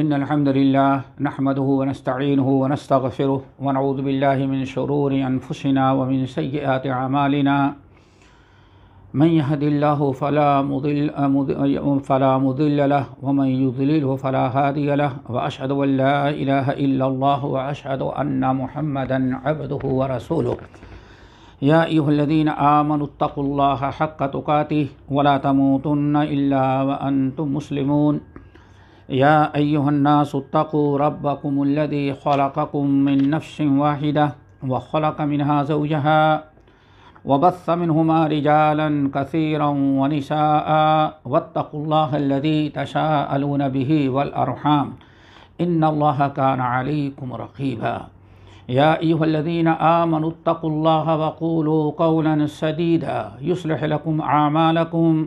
إن الحمد لله نحمده ونستعينه ونستغفره ونعوذ بالله من شرور أنفسنا ومن سيئات أعمالنا من يهد الله فلا مضل فلا مضل له ومن يضلله فلا هادي له وأشهد أن لا إله إلا الله وأشهد أن محمدا عبده ورسوله يا أيها الذين آمنوا اتقوا الله حق تقاته ولا تموتن إلا وأنتم مسلمون يا أيها الناس اتقوا ربكم الذي خلقكم من نفس واحدة وخلق منها زوجها وبث منهما رجالا كثيرا ونساء واتقوا الله الذي تشاءلون به والأرحام إن الله كان عليكم رقيبا يا أيها الذين آمنوا اتقوا الله وقولوا قولا سديدا يصلح لكم أعمالكم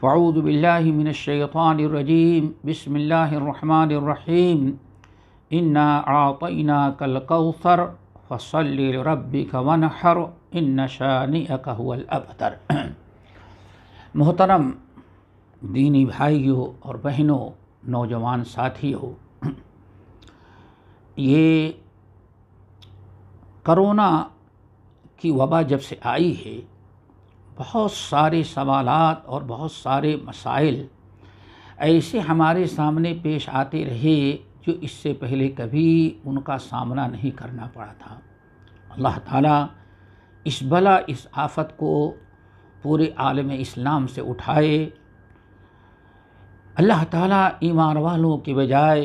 फ़ाऊद बिल्लाशैफ़ानरजीम बसमीम इन्ना आतना कल कौसर फसल रबी का वन हर इन शानी अकहल अबतर मोहतरम दीनी भाइयों और बहनों नौजवान साथियों ये करोना की वबा जब से आई है बहुत सारे सवाल और बहुत सारे मसाइल ऐसे हमारे सामने पेश आते रहे जो इससे पहले कभी उनका सामना नहीं करना पड़ा था अल्लाह ताला इस भला इस आफत को पूरे आलम इस्लाम से उठाए अल्लाह ताला ईमान वालों के बजाय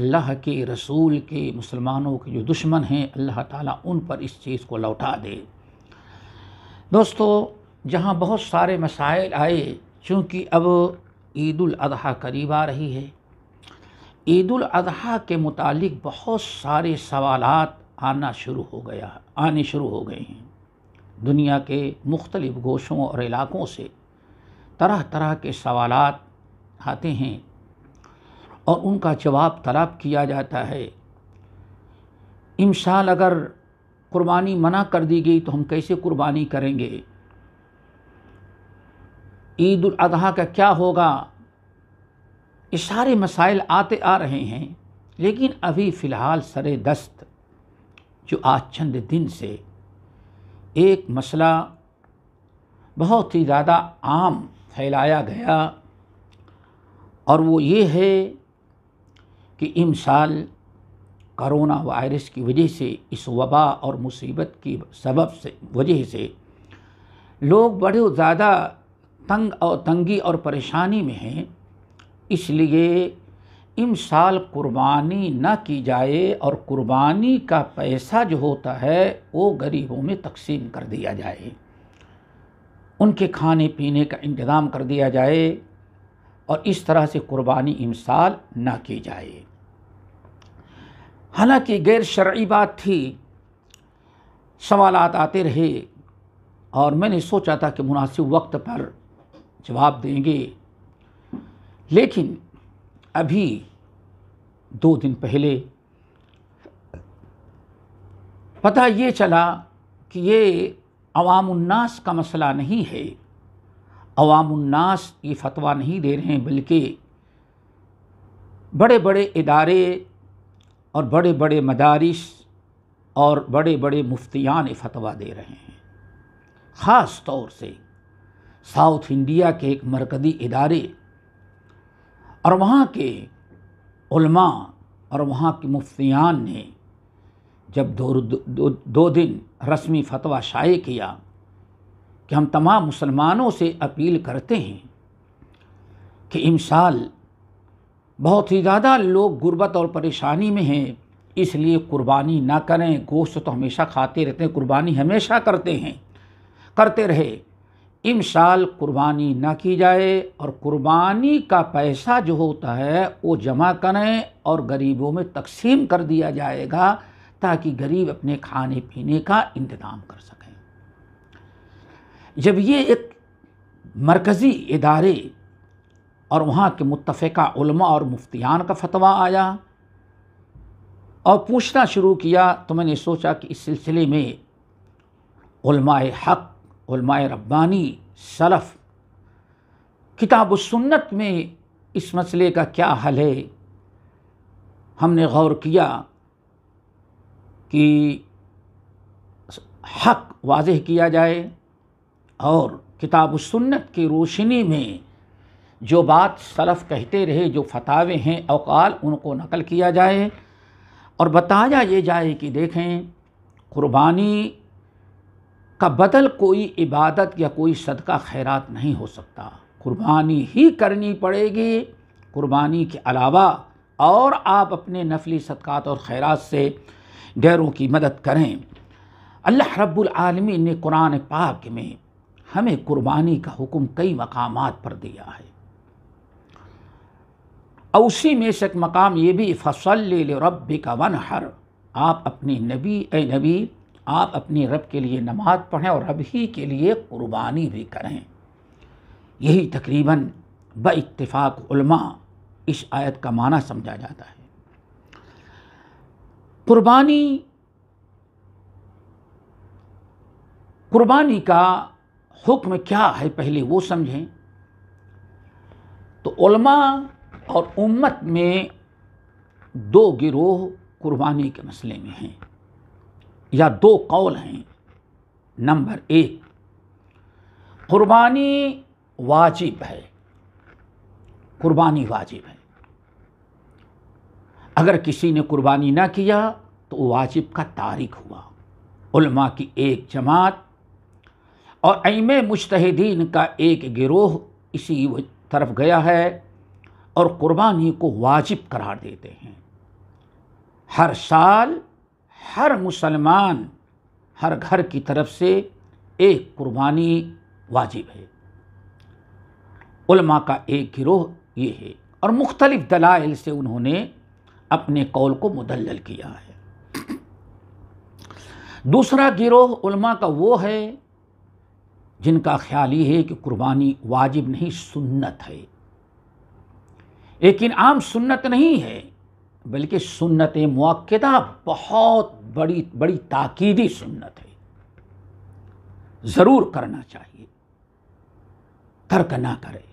अल्लाह के रसूल के मुसलमानों के जो दुश्मन हैं अल्लाह ताला उन पर इस चीज़ को लौटा दे दोस्तों जहाँ बहुत सारे मसाइल आए चूँकि अब ईदाजी करीब आ रही है ईद अजहा के मुतालिक बहुत सारे सवाल आना शुरू हो गया आने शुरू हो गए हैं दुनिया के मुख्तलिफ़ गोशों और इलाक़ों से तरह तरह के सवाल आते हैं और उनका जवाब तलब किया जाता है इमसाल अगर कुर्बानी मना कर दी गई तो हम कैसे कुर्बानी करेंगे ईद अजी का क्या होगा ये सारे मसाइल आते आ रहे हैं लेकिन अभी फ़िलहाल सरे दस्त जो आज चंद दिन से एक मसला बहुत ही ज़्यादा आम फैलाया गया और वो ये है कि इमसाल करोना वायरस की वजह से इस वबा और मुसीबत की सबब से वजह से लोग बड़े ज़्यादा तंग और तंगी और परेशानी में हैं इसलिए इम साल कुर्बानी न की जाए और कुर्बानी का पैसा जो होता है वो गरीबों में तकसीम कर दिया जाए उनके खाने पीने का इंतज़ाम कर दिया जाए और इस तरह से कुर्बानी इमसाल ना की जाए हालांकि गैर शर्य बात थी सवाल आते रहे और मैंने सोचा था कि मुनासिब वक्त पर जवाब देंगे लेकिन अभी दो दिन पहले पता ये चला कि ये अवामनास का मसला नहीं है अवामनास ये फतवा नहीं दे रहे हैं बल्कि बड़े बड़े इदारे और बड़े बड़े मदारिस और बड़े बड़े मुफ्तियान फतवा दे रहे हैं ख़ास तौर से साउथ इंडिया के एक मरकज़ी इदारे और वहाँ के उलमा और वहाँ के मुफ्तियान ने जब दो, दो, दो दिन रस्मी फतवा शाये किया कि हम तमाम मुसलमानों से अपील करते हैं कि इमसाल बहुत ही ज़्यादा लोग गुर्बत और परेशानी में हैं इसलिए कुर्बानी ना करें गोश्त तो हमेशा खाते रहते हैं कुर्बानी हमेशा करते हैं करते रहे इन साल कुर्बानी ना की जाए और कुर्बानी का पैसा जो होता है वो जमा करें और गरीबों में तकसीम कर दिया जाएगा ताकि गरीब अपने खाने पीने का इंतज़ाम कर सकें जब ये एक मरकज़ी इदारे और वहाँ के मुतफ़ा उलमा और मुफ्तियान का फतवा आया और पूछना शुरू किया तो मैंने सोचा कि इस सिलसिले में हक़ रब्बानी सलफ़ किताब सुन्नत में इस मसले का क्या हल है हमने गौर किया कि हक वाजह किया जाए और किताब सुन्नत की रोशनी में जो बात सलफ़ कहते रहे जो फतावे हैं अवकाल उनको नकल किया जाए और बताया ये जाए कि देखें क़ुरबानी का बदल कोई इबादत या कोई सदका खैरात नहीं हो सकता कुर्बानी ही करनी पड़ेगी कुर्बानी के अलावा और आप अपने नफली सदक़ात और खैरात से गैरों की मदद करें अल्लाह रब्बुल ने कुरान पाक में हमें कुर्बानी का हुक्म कई मकाम पर दिया है उसी में से एक मकाम ये भी फसल रब का वन हर आप अपने नबी ए नबी आप अपने रब के लिए नमाज पढ़ें और रब ही के लिए कुर्बानी भी करें यही तकरीबन ब इतफ़ाक़ इस आयत का माना समझा जाता है कुर्बानी कुर्बानी का हुक्म क्या है पहले वो समझें तो उलमा और उम्मत में दो गिरोह कुर्बानी के मसले में हैं या दो कौल हैं नंबर एक कुर्बानी वाजिब है कुर्बानी वाजिब है अगर किसी ने कुर्बानी ना किया तो वाजिब का तारिक हुआ उल्मा की एक जमात और अम मुश्तहदीन का एक गिरोह इसी तरफ गया है और कुर्बानी को वाजिब करार देते हैं हर साल हर मुसलमान हर घर की तरफ से एक कुर्बानी वाजिब है उलमा का एक गिरोह ये है और मुख्तलिफ़ दलाइल से उन्होंने अपने कौल को मुदल किया है दूसरा गिरोह उलमा का वो है जिनका ख्याल ये है कि कुर्बानी वाजिब नहीं सुन्नत है लेकिन आम सुन्नत नहीं है बल्कि सुन्नत मौक़दा बहुत बड़ी बड़ी ताकीदी सुन्नत है ज़रूर करना चाहिए तर्क ना करे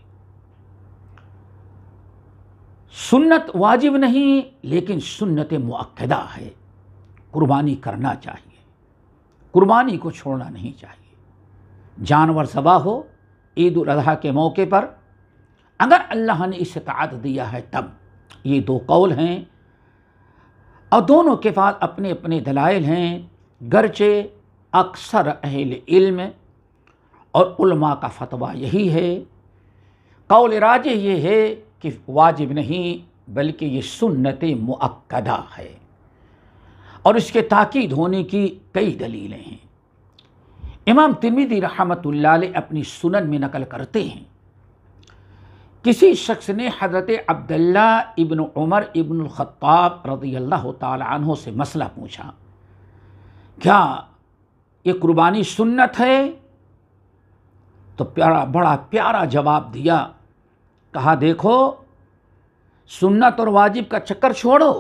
सुन्नत वाजिब नहीं लेकिन सुन्नत मौक़दा है कुर्बानी करना चाहिए कुर्बानी को छोड़ना नहीं चाहिए जानवर सवा हो ईद अजहा के मौके पर अगर अल्लाह ने इस्तात दिया है तब ये दो कौल हैं और दोनों के पास अपने अपने दलाइल हैं गरचे अक्सर अहल इल्म और उल्मा का फतवा यही है कौल राज ये है कि वाजिब नहीं बल्कि ये सुन्नत मुक्दा है और इसके ताकीद होने की कई दलीलें हैं इमाम तिरमिदी रहमत अपनी सुनन में नकल करते हैं किसी शख्स ने हज़रत अब्दुल्ला इब्न उमर इबन ख़त्ताब रज़ी अल्लाह तहों से मसला पूछा क्या ये कुर्बानी सुन्नत है तो प्यारा बड़ा प्यारा जवाब दिया कहा देखो सुन्नत और वाजिब का चक्कर छोड़ो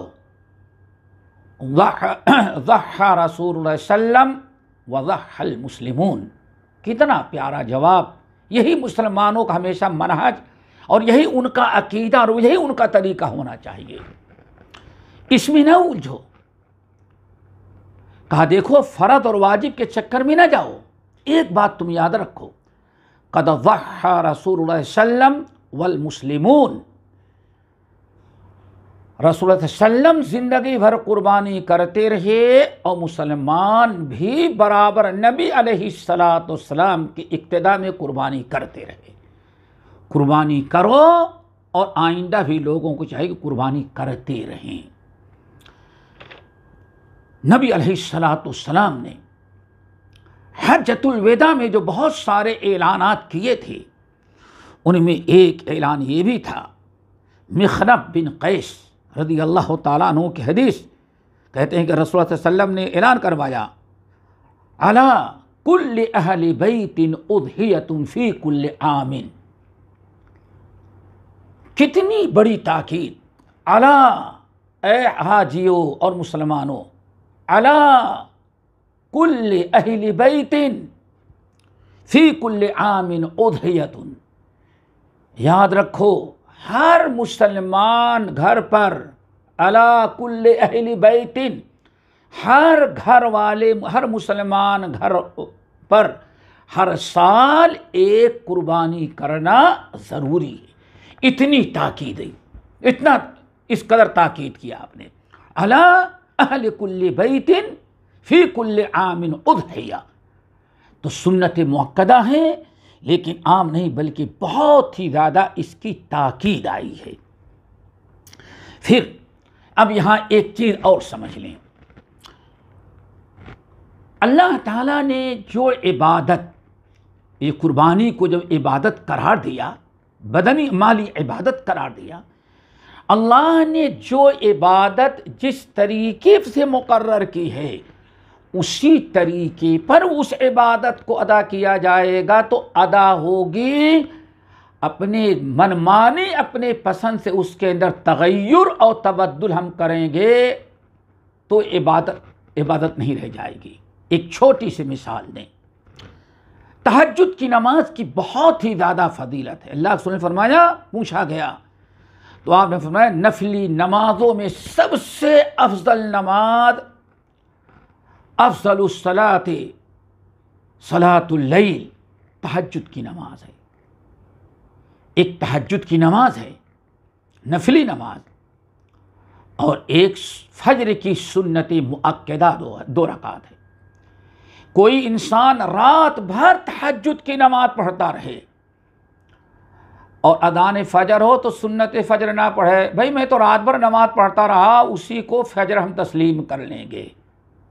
वहा रसूल सल्लम वजहल मुस्लिमून कितना प्यारा जवाब यही मुसलमानों का हमेशा मनहज और यही उनका अकीदा और यही उनका तरीका होना चाहिए इसमें ना उलझो कहा देखो फरद और वाजिब के चक्कर में ना जाओ एक बात तुम याद रखो कद वह रसूल सल्लम वल मुस्लिमून रसूल सल्लम ज़िंदगी भर कुर्बानी करते रहे और मुसलमान भी बराबर नबी सलाम की इब्तदा में कुर्बानी करते रहे कुर्बानी करो और आइंदा भी लोगों को चाहिए कि कुर्बानी करते रहें नबी अलैहिस्सलाम ने हजतुलविदा में जो बहुत सारे ऐलानात किए थे उनमें एक ऐलान ये भी था मखरब बिन कैस रदी अल्लाह तु की हदीस कहते हैं कि रसूल वसम ने ऐलान करवाया अला कुल्ल अहल बैतिन उदहियतुम फ़ी कुल आमिन कितनी बड़ी ताकीद अला ए हाजियो और मुसलमानों अला कुल अहिल बैतिन फ़ी कुल आमिन उधयतन याद रखो हर मुसलमान घर पर अला कुल अहिल बैतिन हर घर वाले हर मुसलमान घर पर हर साल एक कुर्बानी करना ज़रूरी है इतनी ताकीद इतना इस कदर ताकीद किया आपने अला अहल कुल्ल बैतिन फी कुल्ल आमिन उदहिया तो सुन्नत मक्दा है लेकिन आम नहीं बल्कि बहुत ही ज़्यादा इसकी ताकीद आई है फिर अब यहाँ एक चीज़ और समझ लें अल्लाह ताला ने जो इबादत ये कुर्बानी को जब इबादत करार दिया बदनी माली इबादत करार दिया अल्लाह ने जो इबादत जिस तरीके से मुकर की है उसी तरीके पर उस इबादत को अदा किया जाएगा तो अदा होगी अपने मनमाने अपने पसंद से उसके अंदर तगैर और तबद्दुल हम करेंगे तो इबादत इबादत नहीं रह जाएगी एक छोटी सी मिसाल दें तहजद की नमाज की बहुत ही ज़्यादा फजीलत है अल्लाह ने फरमाया पूछा गया तो आपने फरमाया नफली नमाजों में सबसे अफजल नमाज अफजलसलात सलातुल्लई तहजद की नमाज है एक तहजद की नमाज है नफली नमाज और एक फजर की सुन्नत मुक्दा दो, दो रकात है कोई इंसान रात भर तहजद की नमाज़ पढ़ता रहे और अदान फजर हो तो सुन्नत फजर ना पढ़े भाई मैं तो रात भर नमाज़ पढ़ता रहा उसी को फजर हम तस्लीम कर लेंगे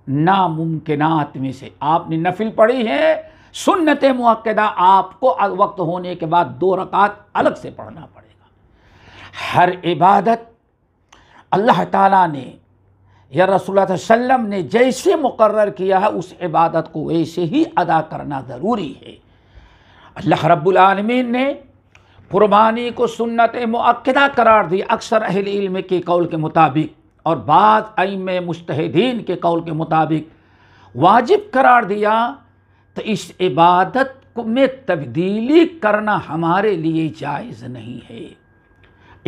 नामुमकिनात में से आपने नफिल पढ़ी है सुन्नत मक्दा आपको वक्त होने के बाद दो रकात अलग से पढ़ना पड़ेगा हर इबादत अल्लाह ताला ने या रसूल सल्लम ने जैसे मुकर किया है उस इबादत को वैसे ही अदा करना ज़रूरी है अल्लाह रब्बुलमीन ने कुरबानी को सुन्नत मक्दा करार दी अक्सर अहल इल्म के कौल के मुताबिक और बाद अम मुस्तहदीन के कौल के मुताबिक वाजिब करार दिया तो इस इबादत में तब्दीली करना हमारे लिए जायज़ नहीं है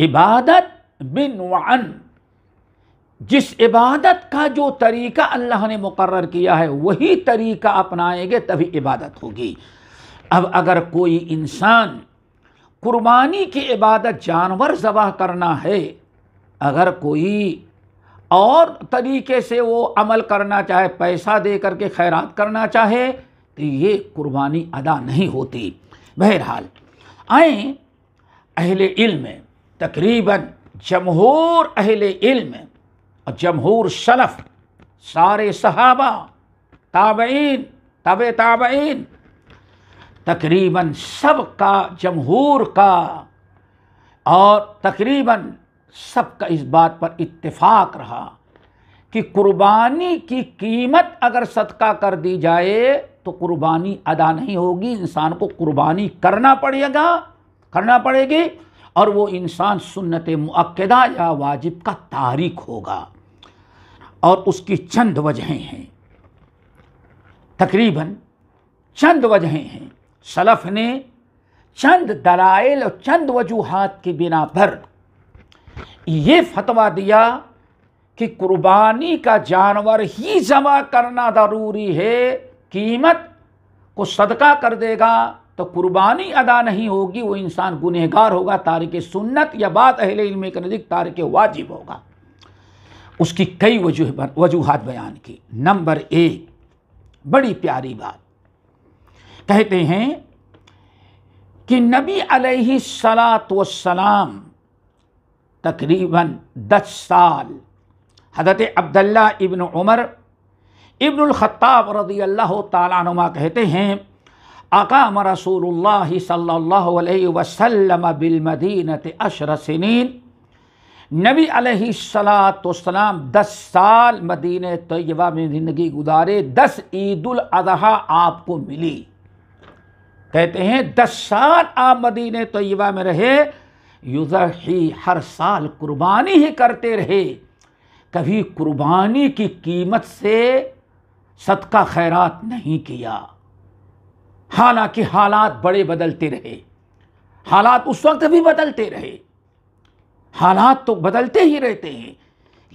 इबादत बिन वन जिस इबादत का जो तरीका अल्लाह ने मुकर किया है वही तरीका अपनाएंगे तभी इबादत होगी अब अगर कोई इंसान कुर्बानी की इबादत जानवर जबह करना है अगर कोई और तरीके से वो अमल करना चाहे पैसा दे करके खैरात करना चाहे तो ये कुर्बानी अदा नहीं होती बहरहाल आए अहले इल्म तकरीबन जमहूर अहले इल्म और जमहूर सलफ़ सारे सहाबा ताबईन तब ताबईन तकरीबन सब का जमहूर का और तकरीबन सब का इस बात पर इत्तेफाक रहा कि कुर्बानी की कीमत अगर सदका कर दी जाए तो कुर्बानी अदा नहीं होगी इंसान को कुर्बानी करना पड़ेगा करना पड़ेगी और वो इंसान सुन्नत मुक्दा या वाजिब का तारिक होगा और उसकी चंद वजहें हैं तकरीबन चंद वजहें हैं सलफ़ ने चंद दलाइल और चंद वजूहत की बिना पर यह फतवा दिया कि कुर्बानी का जानवर ही जमा करना ज़रूरी है कीमत को सदका कर देगा तो कुर्बानी अदा नहीं होगी वो इंसान गुनहगार होगा तारिक सुन्नत या बात अहले इल्म के नज़दीक तारिक वाजिब होगा उसकी कई वजूह वजूहत बयान की नंबर एक बड़ी प्यारी बात कहते हैं कि नबी सलाम तकरीबन दस साल हज़रत अब्दुल्ला इब्न उमर ख़त्ताब रदी अल्लाह तुमा कहते हैं अकाम रसूल सल्ला वसम बिलमदीनत अशर सनिन नबी अलैहिस्सलाम दस साल मदीने तयबा में ज़िंदगी गुजारे दस अजहा आपको मिली कहते हैं दस साल आप मदीने तयबा में रहे युजही हर साल कुर्बानी ही करते रहे कभी कुर्बानी की कीमत से सदका खैरात नहीं किया हालांकि हालात बड़े बदलते रहे हालात उस वक्त भी बदलते रहे हालात तो बदलते ही रहते हैं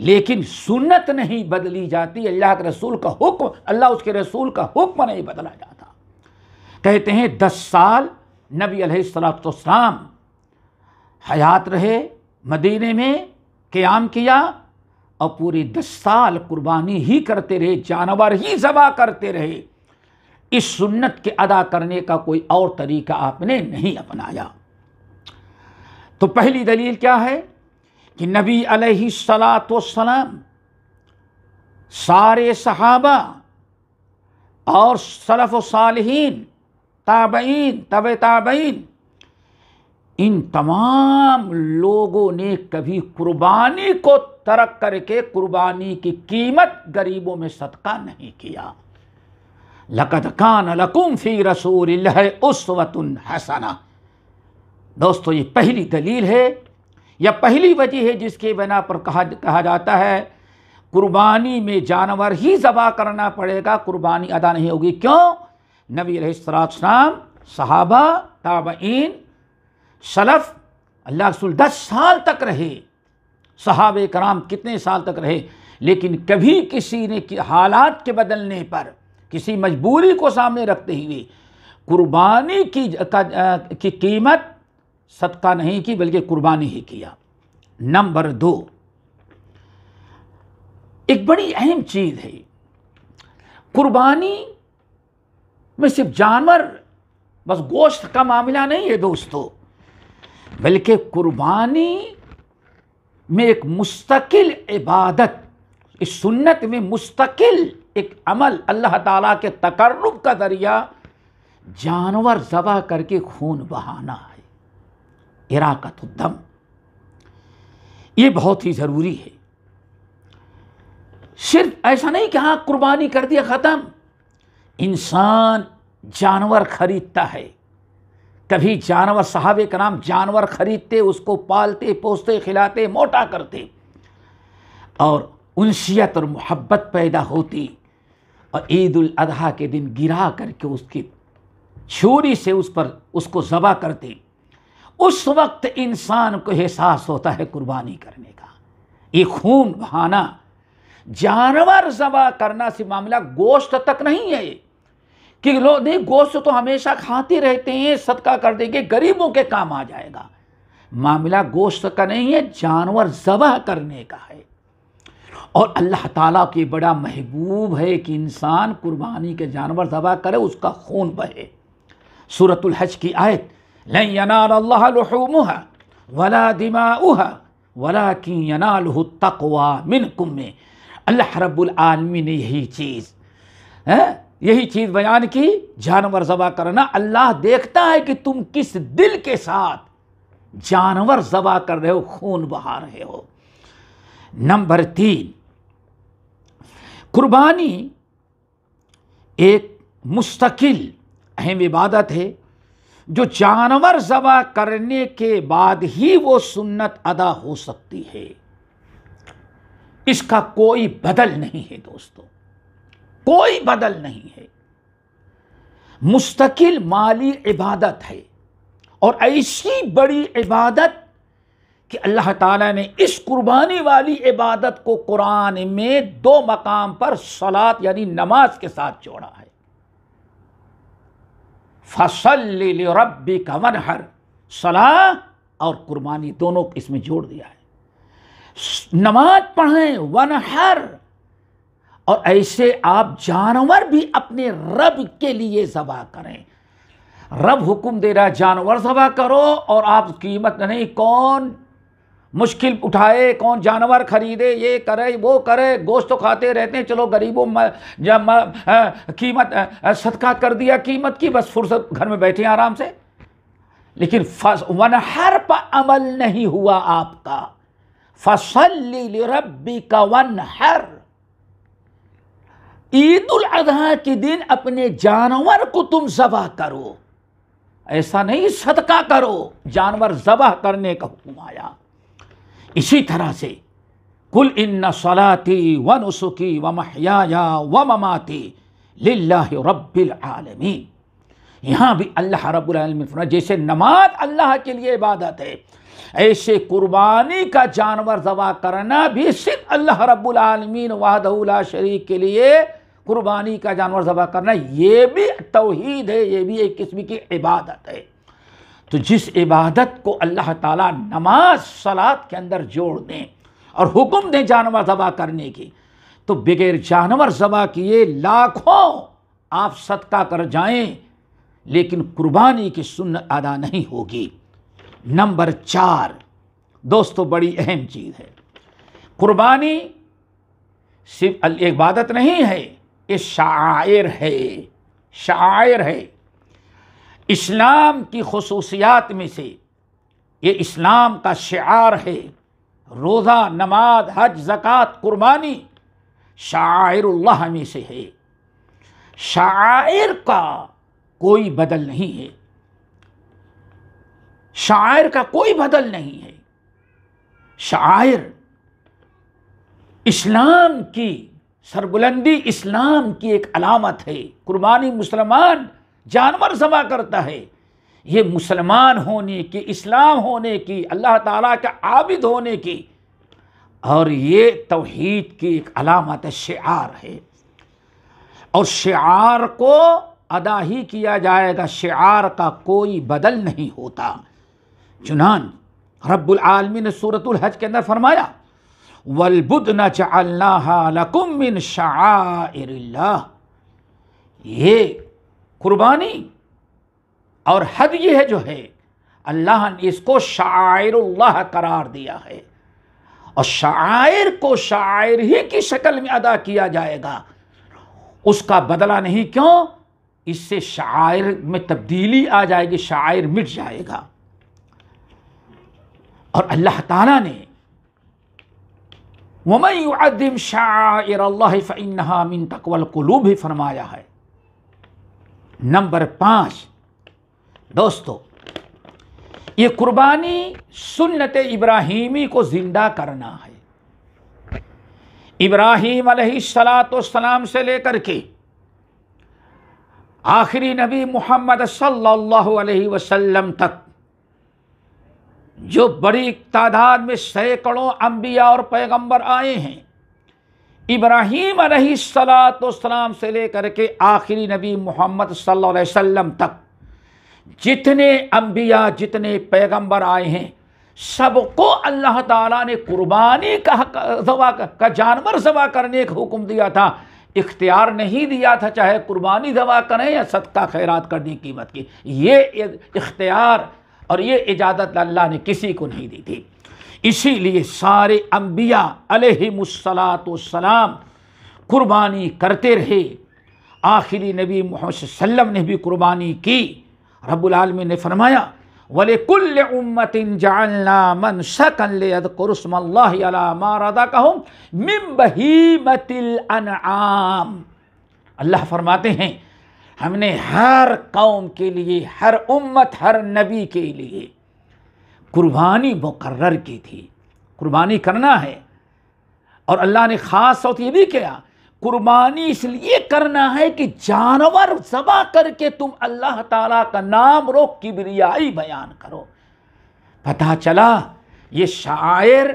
लेकिन सुन्नत नहीं बदली जाती अल्लाह के रसूल का हुक्म अल्लाह उसके रसूल का हुक्म नहीं बदला जाता कहते हैं दस साल नबी अलैहिस्सलाम हयात रहे मदीने में क़्याम किया और पूरे दस साल कुर्बानी ही करते रहे जानवर ही जबा करते रहे इस सुन्नत के अदा करने का कोई और तरीका आपने नहीं अपनाया तो पहली दलील क्या है कि नबी अलैहिस्सलाम सारे सहाबा और सलफ़ सालहीन ताबईन तब ताबईन इन तमाम लोगों ने कभी कुर्बानी को तरक करके कुर्बानी की कीमत गरीबों में सदका नहीं किया लकद कान लकुम फ़ी रसूल उसवतुन हसना दोस्तों ये पहली दलील है या पहली वजह है जिसके बिना पर कहा कहा जाता है कुर्बानी में जानवर ही ज़बा करना पड़ेगा कुर्बानी अदा नहीं होगी क्यों नबी रहीसराम सहाबा ताबीन सलफ़ अल्लाह रसूल दस साल तक रहे सहाब कराम कितने साल तक रहे लेकिन कभी किसी ने कि हालात के बदलने पर किसी मजबूरी को सामने रखते हुए कुर्बानी की, का, की कीमत सदका नहीं की बल्कि कुर्बानी ही किया नंबर दो एक बड़ी अहम चीज़ है कुर्बानी में सिर्फ जानवर बस गोश्त का मामला नहीं है दोस्तों बल्कि कुर्बानी में एक मुस्तकिल इबादत इस सुन्नत में मुस्तकिल एक अमल अल्लाह ताला के तकर्रब का ज़रिया जानवर ज़बा करके खून बहाना है हिराकत तो उद्दम ये बहुत ही ज़रूरी है सिर्फ ऐसा नहीं कि हाँ कुर्बानी कर दिया ख़त्म इंसान जानवर खरीदता है कभी जानवर साहब का नाम जानवर खरीदते उसको पालते पोसते खिलाते मोटा करते और उनसीत और मोहब्बत पैदा होती और ईद उल अजहा के दिन गिरा करके उसकी छोरी से उस पर उसको ज़बा करते उस वक्त इंसान को एहसास होता है कुर्बानी करने का ये खून बहाना जानवर जबा करना से मामला गोश्त तक नहीं है कि लोग नहीं गोश्त तो हमेशा खाते रहते हैं सदका कर देंगे गरीबों के काम आ जाएगा मामला गोश्त का नहीं है जानवर जबह करने का है और अल्लाह ताला की बड़ा महबूब है कि इंसान कुर्बानी के जानवर जबा करे उसका खून बहे सूरतुल हज की आयत लन यनाल्लाहलुहुमुहा वला दिमाउहा वला कि यनालहु तकवा मिनकुम में अल्लाह रब्बुल आलमी ने यही चीज़ है यही चीज़ बयान की जानवर ज़बा करना अल्लाह देखता है कि तुम किस दिल के साथ जानवर ज़बा कर रहे हो खून बहा रहे हो नंबर तीन कुर्बानी एक मुस्तकिल अहम इबादत है जो जानवर ज़बा करने के बाद ही वो सुन्नत अदा हो सकती है इसका कोई बदल नहीं है दोस्तों कोई बदल नहीं है मुस्तकिल माली इबादत है और ऐसी बड़ी इबादत कि अल्लाह ताला ने इस कुर्बानी वाली इबादत को कुरान में दो मकाम पर सलात यानी नमाज के साथ जोड़ा है फसल रबी का वनहर सलाह और कुर्बानी दोनों इसमें जोड़ दिया है नमाज पढ़ें वनहर और ऐसे आप जानवर भी अपने रब के लिए जबा करें रब हुक्म दे रहा है जानवर जबा करो और आप कीमत नहीं कौन मुश्किल उठाए कौन जानवर खरीदे ये करे वो करे गोश्त तो खाते रहते हैं चलो गरीबों म, जब कीमत सदका कर दिया कीमत की बस फुर्सत घर में बैठे आराम से लेकिन वन हर पर अमल नहीं हुआ आपका फसल रब्बी का वन हर ईद उल अजहा के दिन अपने जानवर को तुम जबा करो ऐसा नहीं सदका करो जानवर ज़बह करने का हुक्म आया इसी तरह से कुल इन सलाती व नुसुकी व महया व ममाती लाह यहाँ भी अल्लाह रबालमीन जैसे नमाज अल्लाह के लिए इबादत है ऐसे कुर्बानी का जानवर जबा करना भी सिर्फ अल्लाह रबालमीन वाहदउल्ला शरीक के लिए कुर्बानी का जानवर जबा करना ये भी तोहीद है ये भी एक किस्म की इबादत है तो जिस इबादत को अल्लाह ताला नमाज सलात के अंदर जोड़ दें और हुक्म दें जानवर ज़बा करने की तो बगैर जानवर ज़बा किए लाखों आप सदका कर जाएं लेकिन कुर्बानी की सुन अदा नहीं होगी नंबर चार दोस्तों बड़ी अहम चीज़ है कुर्बानी सिर्फ इबादत नहीं है ये शायर है शायर है इस्लाम की खसूसियात में से ये इस्लाम का शार है रोज़ा नमाज हज ज़क़़त कुर्बानी शायरुल्लाह में से है शायर का कोई बदल नहीं है शायर का कोई बदल नहीं है शायर इस्लाम की सरबुलंदी इस्लाम की एक अलामत है कुर्बानी मुसलमान जानवर जमा करता है ये मुसलमान होने की इस्लाम होने की अल्लाह ताला का आबिद होने की और ये तोहहीद की एक अलामत शार है और शार को अदा ही किया जाएगा शार का कोई बदल नहीं होता चुनान रब्लमी ने सूरतुल हज के अंदर फरमाया वलबुद न चालकुमिन शाह ये कुर्बानी और हद यह है जो है अल्लाह ने इसको शायरुल्लाह करार दिया है और शायर को शायर ही की शक्ल में अदा किया जाएगा उसका बदला नहीं क्यों इससे शायर में तब्दीली आ जाएगी शायर मिट जाएगा और अल्लाह ताला ने वमई शायर अल्लाह फ़िन मिन तकवल कुलूब ही फरमाया है नंबर पाँच दोस्तों ये कुर्बानी सुन्नत इब्राहिमी को ज़िंदा करना है इब्राहिम सलाम से लेकर के आखिरी नबी मोहम्मद सल्लल्लाहु अलैहि वसल्लम तक जो बड़ी तादाद में सैकड़ों अंबिया और पैगंबर आए हैं इब्राहीम सलातम से लेकर के आखिरी नबी मोहम्मद सल्लम तक जितने अम्बिया जितने पैगंबर आए हैं सबको अल्लाह ताला ने कुर्बानी का जबा का जानवर जबा करने का हुक्म दिया था इख्तियार नहीं दिया था चाहे कुर्बानी जबा करें या सदका खैरात करने कीमत की ये इख्तियार और ये इजाज़त अल्लाह ने किसी को नहीं दी थी इसीलिए सारे अम्बिया अलहलाम कुर्बानी करते रहे आखिरी नबी मोहम्मद ने भी कुर्बानी की रब्लम ने फरमाया वले कुल्ल उम्मतिन जानना मन सकल्लादा बहीमतिल अनआम अल्लाह फरमाते हैं हमने हर कौम के लिए हर उम्मत हर नबी के लिए कुर्बानी मुकर की थी कुर्बानी करना है और अल्लाह ने ख़ास तौर यह भी किया कुर्बानी इसलिए करना है कि जानवर जबा करके तुम अल्लाह ताला का नाम की किबरियाई बयान करो पता चला ये शायर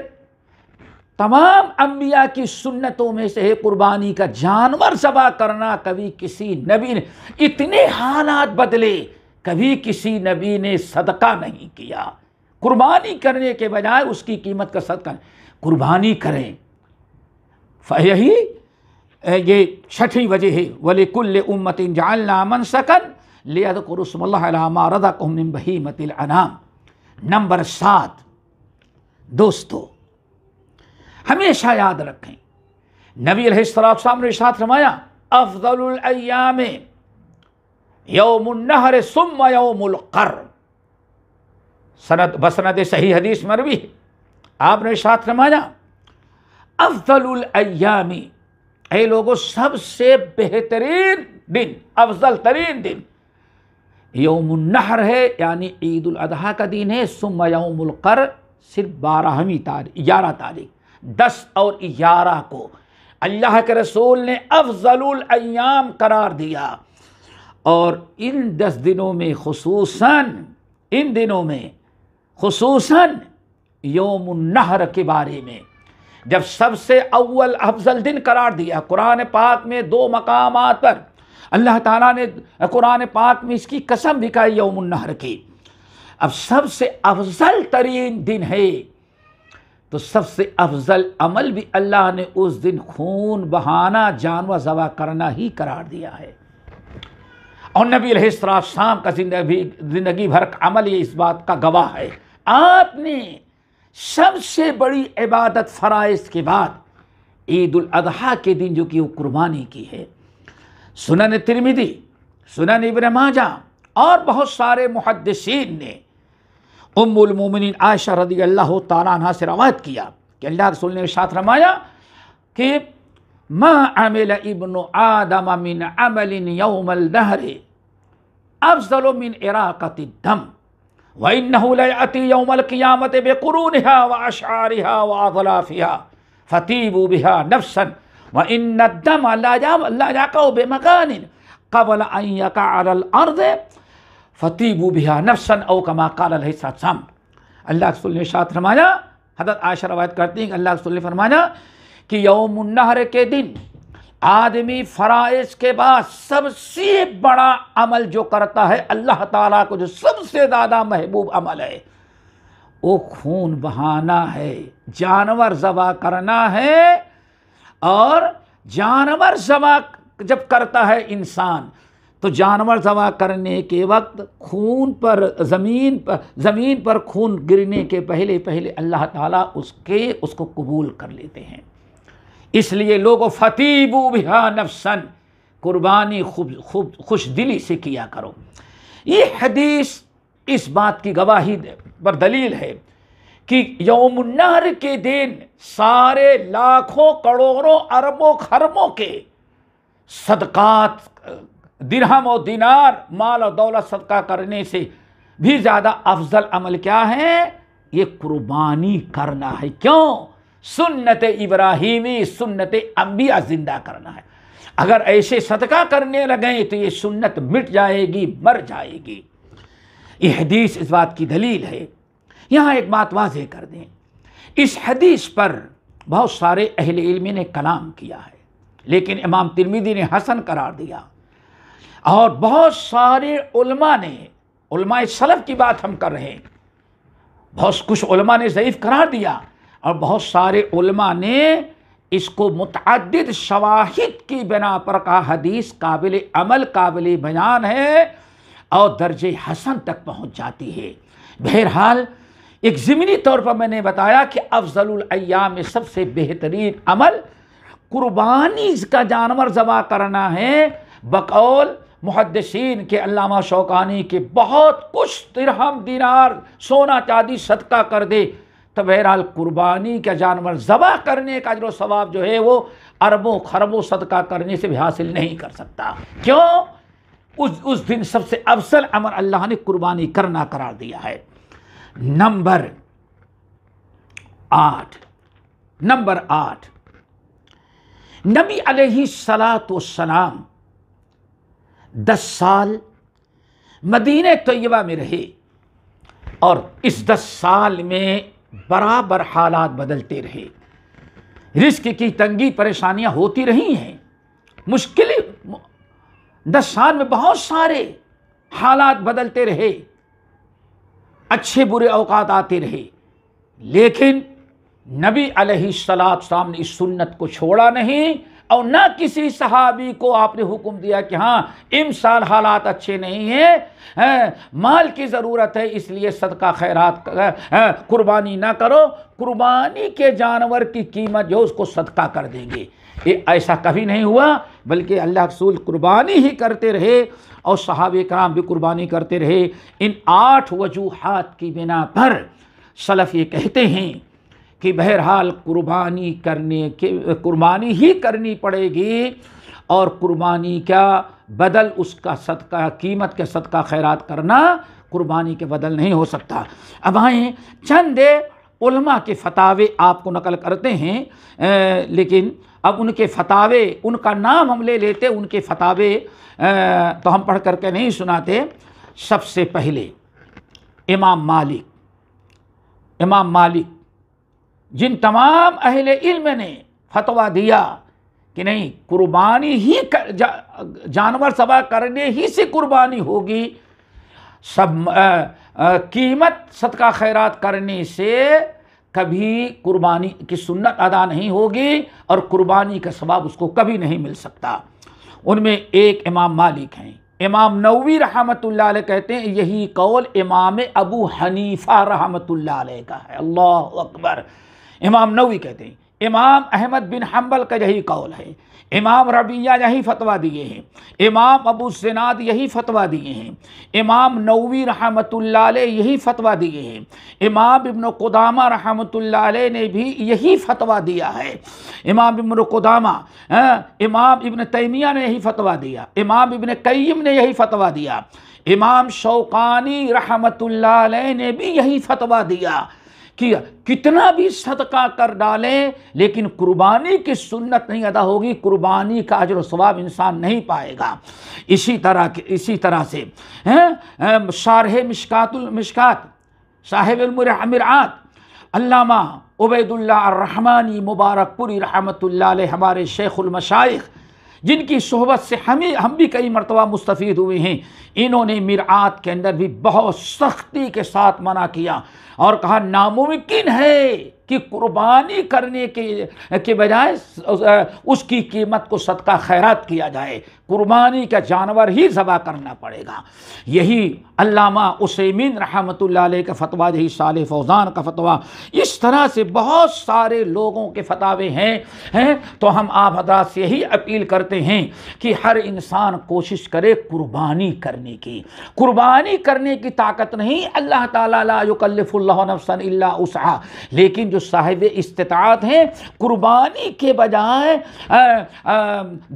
तमाम अम्बिया की सुन्नतों में से है कुर्बानी का जानवर जबा करना कभी किसी नबी ने इतने हालात बदले कभी किसी नबी ने सदका नहीं किया कुर्बानी करने के बजाय उसकी कीमत का करें कुर्बानी करें यही ये छठी वजह है वले कुल्ल उम्मत जाल नामन सकन लेदकुरसमल्लामा बही मतिल अनाम नंबर सात दोस्तों हमेशा याद रखें नबी सलाम ने साथ रमाया अफजलयाम यौमनहर सुम यौमुल कर्म सनत बसनत सही हदीस मरवी है आपने साथ नमाजा अफजलुल अयामी ऐ लोगों सबसे बेहतरीन दिन अफजल तरीन दिन यौमनहर है यानी ईद अजी का दिन है सुम यौमकर सिर्फ बारहवीं तारीख ग्यारह तारीख दस और ग्यारह को अल्लाह के रसूल ने अफजलुल अयाम करार दिया और इन दस दिनों में खसूस इन दिनों में खसूस योम नहर के बारे में जब सबसे अव्वल अफजल दिन करार दिया कुरान पाक में दो मकाम पर अल्लाह ताला ने कुरान पाक में इसकी कसम भी खाई नहर की अब सबसे अफजल तरीन दिन है तो सबसे अफजल अमल भी अल्लाह ने उस दिन खून बहाना जानवर जवा करना ही करार दिया है और नबी शाम का जिंदगी जिंदगी भर का अमल ये इस बात का गवाह है आपने सबसे बड़ी इबादत फ़राइज के बाद ईद अजहा के दिन जो कि वो कुर्बानी की है सुनन तिरमिदी सुनन इबन माजा और बहुत सारे मुहदसिन ने उम्मुलमोमिन आयशा रदी अल्लाह तारा से रवायत किया कि अल्लाह रसूल ने साथ रमाया कि माँ अमिल इबन आदम मिन अमलिन यौमल दहरे अफजल मिन इराकत दम وإنه ليأتي يوم القيامة بقرونها وأشعارها وأظلافها فطيبوا بها نفسا وإن الدم لا يقع بمكان قبل أن يقع على الأرض فطيبوا بها نفسا أو كما قال علیہ السلام اللہ رسول نے شاد فرمایا حضرت عائشہ روایت کرتی ہیں اللہ رسول نے فرمایا کہ یوم النہر کے دن आदमी फ़राइज के बाद सबसे बड़ा अमल जो करता है अल्लाह ताला को जो सबसे ज़्यादा महबूब अमल है वो खून बहाना है जानवर जबा करना है और जानवर जबा जब करता है इंसान तो जानवर जबा करने के वक्त खून पर ज़मीन पर ज़मीन पर खून गिरने के पहले पहले अल्लाह ताला उसके उसको कबूल कर लेते हैं इसलिए लोगो फतीबू बिहा नफसन कुर्बानी खूब खूब खुश दिली से किया करो ये हदीस इस बात की गवाही पर दलील है कि यौमनार के दिन सारे लाखों करोड़ों अरबों खरबों के सदकात दिरहम और दिनार माल और दौलत सदका करने से भी ज़्यादा अफजल अमल क्या है ये कुर्बानी करना है क्यों सुन्नत इब्राहिमी सुन्नत अम्बिया ज़िंदा करना है अगर ऐसे सदका करने लगें तो ये सुन्नत मिट जाएगी मर जाएगी ये हदीस इस बात की दलील है यहाँ एक बात वाजह कर दें इस हदीस पर बहुत सारे अहल इल्मी ने कलाम किया है लेकिन इमाम तिरमिदी ने हसन करार दिया और बहुत सारे उल्मा ने उल्मा सलफ़ की बात हम कर रहे हैं बहुत कुछ उल्मा ने ज़यीफ़ करार दिया और बहुत सारे उलमा ने इसको मुतद शवाहिद की बिना पर कहा हदीस काबिल अमल काबिल बयान है और दर्ज हसन तक पहुँच जाती है बहरहाल एक ज़मीनी तौर पर मैंने बताया कि अफजलैयाम में सबसे बेहतरीन अमल कुर्बानी का जानवर ज़बा करना है बकौल मुहदसिन के अलामा शौकानी के बहुत कुछ तिरहम दिनार सोना चांदी सदका कर दे तो बहरहाल कुर्बानी का जानवर ज़बह करने का जो स्वाब जो है वो अरबों खरबों सदका करने से भी हासिल नहीं कर सकता क्यों उस उस दिन सबसे अफसल अमर अल्लाह ने कुर्बानी करना करार दिया है नंबर आठ नंबर आठ नबी अलैहि सलात सलाम दस साल मदीने तयबा में रहे और इस दस साल में बराबर हालात बदलते रहे रिस्क की तंगी परेशानियां होती रही हैं मुश्किल दस साल में बहुत सारे हालात बदलते रहे अच्छे बुरे अवकात आते रहे लेकिन नबी अलैहि सलाम ने इस सुन्नत को छोड़ा नहीं और ना किसी सहाबी को आपने हुक्म दिया कि हाँ इन साल हालात अच्छे नहीं हैं है, माल की ज़रूरत है इसलिए सदका खैरात कुर्बानी ना करो कुर्बानी के जानवर की कीमत जो उसको सदका कर देंगे ये ऐसा कभी नहीं हुआ बल्कि अल्लाह रसूल कुर्बानी ही करते रहे और सहाब कराम भी कुर्बानी करते रहे इन आठ वजूहत की बिना पर सलफ़ ये कहते हैं कि बहरहाल कुर्बानी करने के कुर्बानी ही करनी पड़ेगी और कुर्बानी का बदल उसका सदका कीमत के सदका खैरात करना कुर्बानी के बदल नहीं हो सकता अब आए चंद उलमा के फतावे आपको नकल करते हैं आ, लेकिन अब उनके फतावे उनका नाम हम ले लेते उनके फतावे आ, तो हम पढ़ करके नहीं सुनाते सबसे पहले इमाम मालिक इमाम मालिक जिन तमाम अहल इल्म ने फतवा दिया कि नहीं कुर्बानी ही कर, जा, जानवर सबा करने ही से कुर्बानी होगी सब आ, आ, कीमत सदका खैरात करने से कभी कुर्बानी की सुन्नत अदा नहीं होगी और कुर्बानी का सबाब उसको कभी नहीं मिल सकता उनमें एक इमाम मालिक हैं इमाम नवी रहमत कहते हैं यही कौल इमाम अबू हनीफ़ा रहमत का है अल्लाह अकबर इमाम नवी कहते हैं इमाम अहमद बिन हम्बल का यही कौल है इमाम रबिया यही फतवा दिए हैं इमाम अबू सनाद यही फतवा दिए हैं इमाम नवी रहमतुल्ला यही फतवा दिए हैं इमाम इबन कुदामा रहमतुल्ला ने भी यही फतवा दिया है इमाम इबन कुदामा हाँ, इमाम इबन तैमिया ने यही फतवा दिया इमाम इबन कईम ने यही फतवा दिया इमाम शौकानी रहमत ने भी यही फतवा दिया कि कितना भी सदका कर डालें लेकिन कुर्बानी की सुन्नत नहीं अदा होगी कुर्बानी का अजर स्वाब इंसान नहीं पाएगा इसी तरह के इसी तरह से हैं शारह मिशकातुल मिशकात अमिरात अल्लामा उबैदुल्ला रहमानी मुबारकपुरी रहमत हमारे मशाइख़ जिनकी सोहबत से हमें हम भी कई मरतबा मुस्तफ़ हुए हैं इन्होंने मिरात के अंदर भी बहुत सख्ती के साथ मना किया और कहा नामुमकिन है कि कुर्बानी करने के के बजाय उसकी कीमत को सदका खैरात किया जाए कुर्बानी का जानवर ही जबा करना पड़ेगा यही अल्लामा उसैमिन रहमत का फतवा यही साल फौजान का फतवा इस तरह से बहुत सारे लोगों के फतावे हैं हैं तो हम आप हजरात से यही अपील करते हैं कि हर इंसान कोशिश करे कुर्बानी करने की कुर्बानी करने की ताकत नहीं अल्लाह ताला ला युकल्लिफुल्लाह नफसन इल्ला उसहा लेकिन जो साहिब इस्तात हैं कुर्बानी के बजाय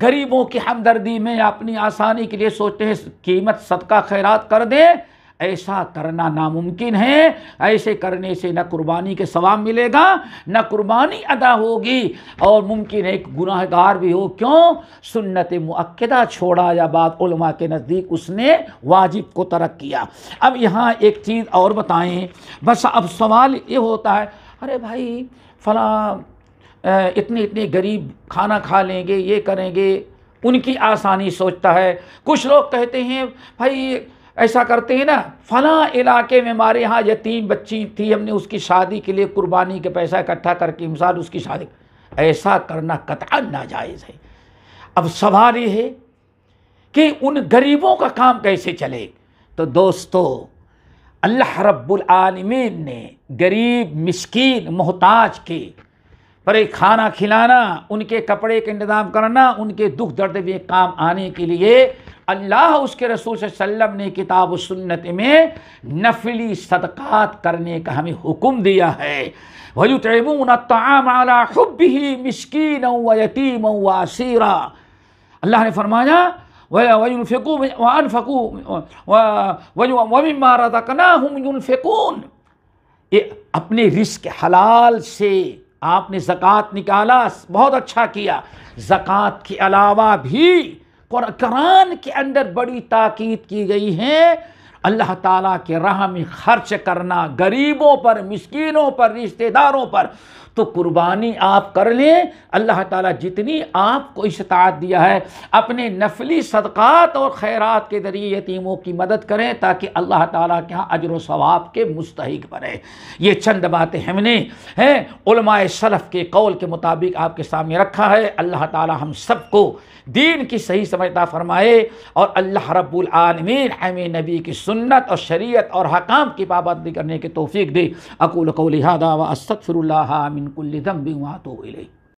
गरीबों की हमदर्दी में अपनी आसानी के लिए सोचते हैं कीमत सदका खैरात कर दें ऐसा करना नामुमकिन है ऐसे करने से न कुर्बानी के सवाब मिलेगा न कुर्बानी अदा होगी और मुमकिन है गुनाहगार भी हो क्यों सुन्नत मुक्दा छोड़ा या बाद उलमा के नज़दीक उसने वाजिब को तरक किया अब यहाँ एक चीज़ और बताएं बस अब सवाल ये होता है अरे भाई फला इतने इतने गरीब खाना खा लेंगे ये करेंगे उनकी आसानी सोचता है कुछ लोग कहते हैं भाई ऐसा करते हैं ना फला इलाके में हमारे यहाँ यतीम बच्ची थी हमने उसकी शादी के लिए कुर्बानी के पैसा इकट्ठा करके मिसाल उसकी शादी ऐसा करना कतरा नाजायज़ है अब सवाल ये है कि उन गरीबों का काम कैसे चले तो दोस्तों अल्लाह रब्बुल आलमीन ने गरीब मिस्कीन मोहताज के पर खाना खिलाना उनके कपड़े का इंतज़ाम करना उनके दुख दर्द में काम आने के लिए अल्लाह उसके रसूल सल्लम ने किताब सुन्नत में नफली सदक़ात करने का हमें हुक्म दिया है वयुतमून तमाम आला खुब ही मिसकिन व यतीम व असीरा अल्लाह ने फरमाया वयुनफ़िकू वनफ़कू वमिमा रज़कनाहुम युनफ़िकून ये अपने रिस्क हलाल से आपने ज़क़़त निकाला बहुत अच्छा किया ज़क़़त के अलावा भी कुरान के अंदर बड़ी ताकीद की गई है अल्लाह ताला के राह में खर्च करना गरीबों पर मिस्किनों पर रिश्तेदारों पर तो कुर्बानी आप कर लें अल्लाह ताला जितनी आपको इस्तात दिया है अपने नफली सदक़ात और खैरात के ज़रिए यतीमों की मदद करें ताकि अल्लाह ताला के यहाँ अजर वाब के मुस्तक बने ये चंद बातें हमने हैं सलफ़ के कौल के मुताबिक आपके सामने रखा है अल्लाह ताला हम सबको दीन की सही समझता फरमाए और अल्लाह रब्बुल आलमीन हमें नबी की सुन्नत और शरीयत और हकाम की पाबंदी करने की तौफीक दे अकूल कौलिहादा व असतफ़िर मिनकुल्लम भी वहाँ तो